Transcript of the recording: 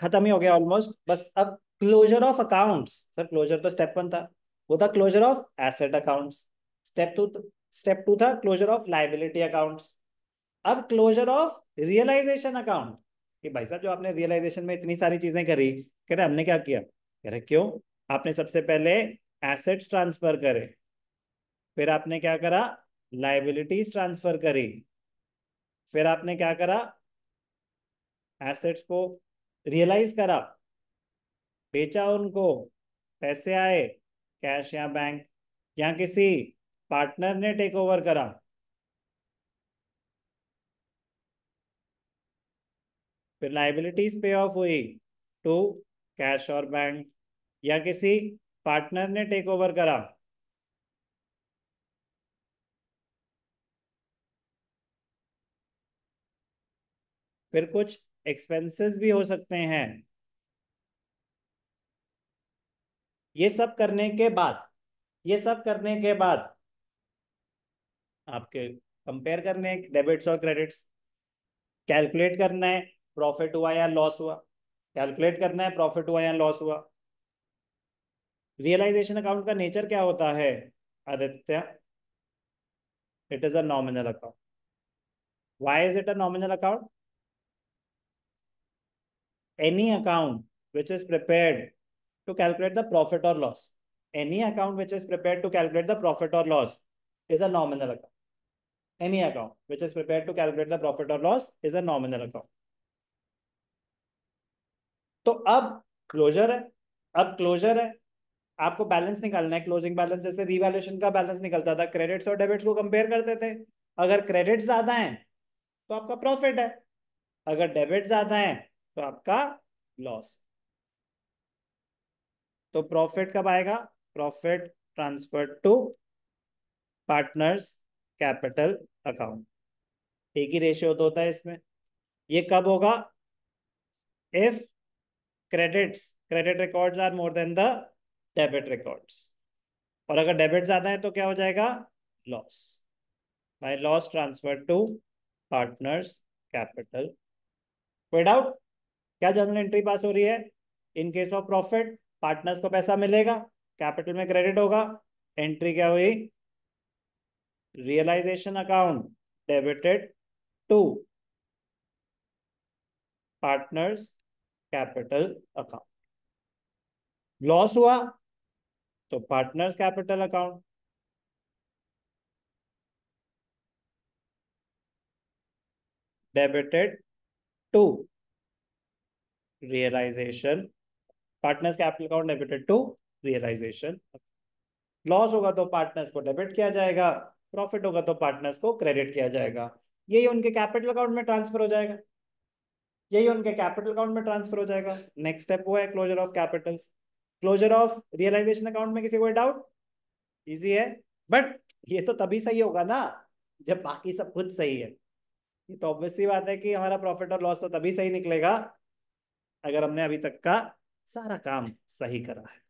खत्म ही हो गया ऑलमोस्ट बस अब closure of accounts sir closure तो स्टेप वन था वो था closure of asset accounts step two step two था क्लोजर ऑफ लाइबिलिटी अकाउंट्स अब क्लोजर ऑफ रियलाइजेशन अकाउंट कि भाई साहब जो आपने रियलाइजेशन में इतनी सारी चीजें करी कह रहे हमने क्या किया कह रहे क्यों आपने सबसे पहले एसेट्स ट्रांसफर करे फिर आपने क्या करा लाइबिलिटीज ट्रांसफर करी फिर आपने क्या करा एसेट्स को रियलाइज करा बेचा उनको पैसे आए कैश या बैंक या किसी पार्टनर ने टेक ओवर करा फिर लाइबिलिटीज पे ऑफ हुई टू कैश और बैंक या किसी पार्टनर ने टेक ओवर करा फिर कुछ एक्सपेंसेस भी हो सकते हैं ये सब करने के बाद ये सब करने के बाद आपके कंपेयर करने हैं डेबिट्स और क्रेडिट्स कैलकुलेट करना है प्रॉफिट हुआ या लॉस हुआ कैलकुलेट करना है प्रॉफिट हुआ या लॉस हुआ रियलाइजेशन अकाउंट का नेचर क्या होता है Aditya it is a nominal account why is it a nominal account any account which is prepared to calculate the profit or loss any account which is prepared to calculate the profit or loss is a nominal account any account which is prepared to calculate the profit or loss is a nominal account तो अब closure है अब closure है आपको balance निकालना है closing balance जैसे revaluation का बैलेंस निकलता था क्रेडिट्स और डेबिट्स को कंपेयर करते थे अगर क्रेडिट ज्यादा हैं तो आपका प्रॉफिट है अगर डेबिट ज्यादा हैं तो आपका लॉस तो प्रॉफिट कब आएगा profit transfer to partners capital account एक ही रेशियो तो होता है इसमें ये कब होगा if credits credit records are more than the debit records और अगर डेबिट ज्यादा है तो क्या हो जाएगा loss by loss transfer to partners capital without क्या जर्नल एंट्री पास हो रही है in case of profit partners को पैसा मिलेगा कैपिटल में क्रेडिट होगा एंट्री क्या हुई realisation account debited to partners capital account loss हुआ तो partners capital account debited to realization partners capital account debited to realization loss होगा तो पार्टनर्स को डेबिट किया जाएगा प्रॉफिट होगा तो पार्टनर्स को क्रेडिट किया जाएगा यही उनके कैपिटल अकाउंट में ट्रांसफर हो जाएगा यही उनके कैपिटल अकाउंट में ट्रांसफर हो जाएगा नेक्स्ट स्टेप वो है closure of capitals closure of realisation account में किसी को डाउट इजी है बट ये तो तभी सही होगा ना जब बाकी सब खुद सही है ये तो ऑब्वियसली बात है कि हमारा प्रॉफिट और लॉस तो तभी सही निकलेगा अगर हमने अभी तक का सारा काम सही करा है